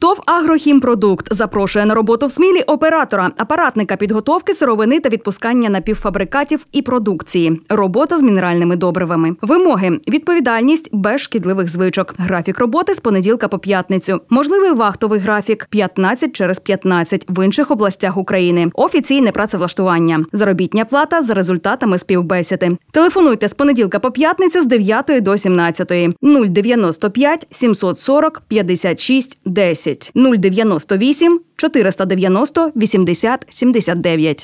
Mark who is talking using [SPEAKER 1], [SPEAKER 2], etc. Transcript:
[SPEAKER 1] ТОВ Агрохімпродукт запрошує на роботу в Смілі оператора, апаратника підготовки сировини та відпускання напівфабрикатів і продукції. Робота з мінеральними добривами. Вимоги, відповідальність без шкідливих звичок. Графік роботи з понеділка по п'ятницю. Можливий вахтовий графік 15 через 15 в інших областях України. Офіційне працевлаштування. Заробітня плата за результатами співбесіди. Телефонуйте з понеділка по п'ятницю з 9 до 17. 095 740 56 10. 098 490 80 79.